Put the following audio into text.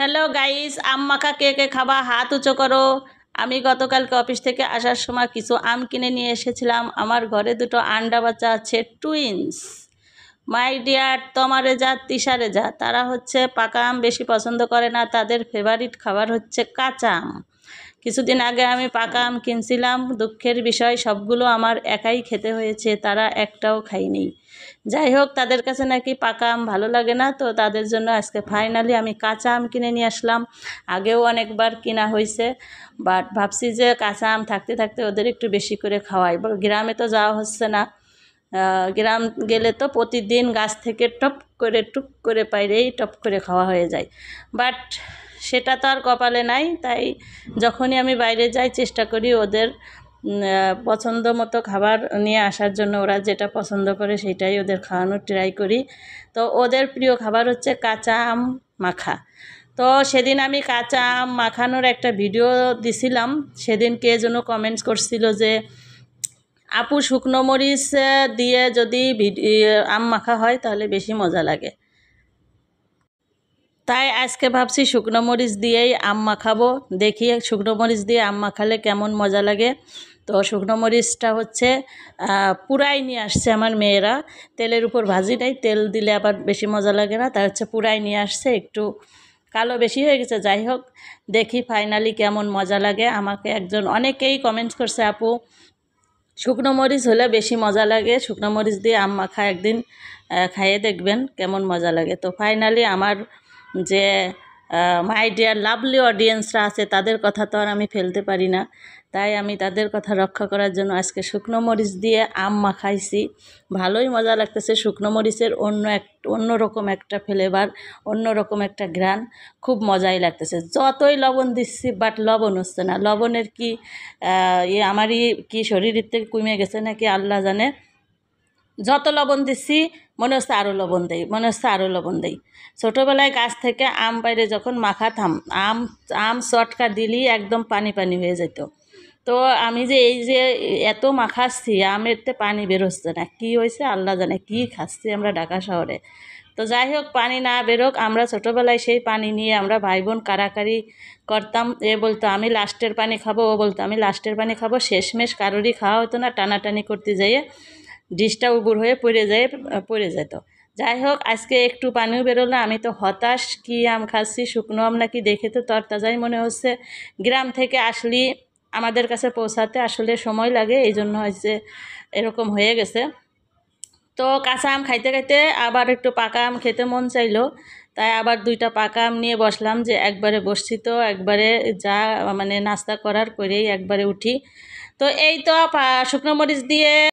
hello guys আম মাখা কে কে খাবা হাত উঁচো করো আমি গতকালকে অফিস থেকে আসার সময় কিছু আম কিনে নিয়ে এসেছিলাম আমার ঘরে দুটো আন্ডা বাচ্চা আছে টুইন্স মাই ডিয়ার তোমারে যা তিসারে যা তারা হচ্ছে পাকা আম বেশি পছন্দ করে না তাদের ফেভারিট খাবার হচ্ছে কাঁচা আম কিছুদিন আগে আমি পাকা আম কিনছিলাম দুঃখের বিষয় সবগুলো আমার একাই খেতে হয়েছে তারা একটাও খাইনি যাই হোক তাদের কাছে নাকি পাকা আম ভালো লাগে না তো তাদের জন্য আজকে ফাইনালি আমি কাঁচা আম কিনে নিয়ে আসলাম আগেও অনেকবার কিনা হয়েছে বাট ভাবছি যে কাঁচা আম থাকতে থাকতে ওদের একটু বেশি করে খাওয়াই গ্রামে তো যাওয়া হচ্ছে না গ্রাম গেলে তো প্রতিদিন গাছ থেকে টপ করে টুপ করে পাইরেই টপ করে খাওয়া হয়ে যায় বাট সেটা তো আর কপালে নাই তাই যখনই আমি বাইরে যাই চেষ্টা করি ওদের পছন্দ মতো খাবার নিয়ে আসার জন্য ওরা যেটা পছন্দ করে সেটাই ওদের খাওয়ানোর ট্রাই করি তো ওদের প্রিয় খাবার হচ্ছে কাঁচা আম মাখা তো সেদিন আমি কাঁচা আম মাখানোর একটা ভিডিও দিছিলাম সেদিন কে যেন কমেন্টস করছিল যে আপু শুকনো মরিচ দিয়ে যদি আম মাখা হয় তাহলে বেশি মজা লাগে তাই আজকে ভাবছি শুকনো মরিচ দিয়েই আম মাখাবো দেখি শুকনো মরিচ দিয়ে আম মাখালে কেমন মজা লাগে তো শুকনো মরিচটা হচ্ছে পুরাই নিয়ে আসছে আমার মেয়েরা তেলের উপর ভাজি নাই তেল দিলে আবার বেশি মজা লাগে না তাই হচ্ছে পুরাই নিয়ে আসছে একটু কালো বেশি হয়ে গেছে যাই হোক দেখি ফাইনালি কেমন মজা লাগে আমাকে একজন অনেকেই কমেন্টস করছে আপু শুকনো মরিচ হলে বেশি মজা লাগে শুকনো মরিচ দিয়ে আম মাখা একদিন খাইয়ে দেখবেন কেমন মজা লাগে তো ফাইনালি আমার যে মাই ডিয়ার লাভলি অডিয়েন্সরা আছে তাদের কথা তো আর আমি ফেলতে পারি না তাই আমি তাদের কথা রক্ষা করার জন্য আজকে শুকনো মরিচ দিয়ে আম মাখাইছি ভালোই মজা লাগতেছে শুকনো মরিচের অন্য এক অন্য রকম একটা ফ্লেভার অন্য রকম একটা গ্রান খুব মজাই লাগতেছে যতই লবণ দিচ্ছি বাট লবণ হচ্ছে না লবণের কি আমারই কি শরীরের থেকে কমে গেছে নাকি আল্লাহ জানে যত লবণ দিচ্ছি মনে হচ্ছে আরও লবণ দেই মনে হচ্ছে আরও লবণ দেই ছোটোবেলায় গাছ থেকে আম বাইরে যখন মাখাতাম আম আম চটকা দিলেই একদম পানি পানি হয়ে যেত তো আমি যে এই যে এত মাখাচ্ছি আমেরতে পানি বেরোচ্ছে না কি হয়েছে আল্লাহ জানে কি খাচ্ছি আমরা ঢাকা শহরে তো যাই হোক পানি না বেরোক আমরা ছোটোবেলায় সেই পানি নিয়ে আমরা ভাই বোন কারাকারি করতাম এ বলতো আমি লাস্টের পানি খাবো ও বলতো আমি লাস্টের পানি খাবো শেষমেশ কারোরই খাওয়া হতো না টানাটানি করতে যাইয়ে ডিশটা উবুর হয়ে পড়ে যায় পড়ে যেত যাই হোক আজকে একটু পানিও বেরোলো আমি তো হতাশ কি আম খাচ্ছি শুকনো আম নাকি দেখে তো তরতাজাই মনে হচ্ছে গ্রাম থেকে আসলি আমাদের কাছে পৌঁছাতে আসলে সময় লাগে এই জন্য হয়েছে এরকম হয়ে গেছে তো কাঁচা আম খাইতে খাইতে আবার একটু পাকা আম খেতে মন চাইলো তাই আবার দুইটা পাকা আম নিয়ে বসলাম যে একবারে বসছি তো একবারে যা মানে নাস্তা করার করেই একবারে উঠি তো এই তো শুকনো মরিচ দিয়ে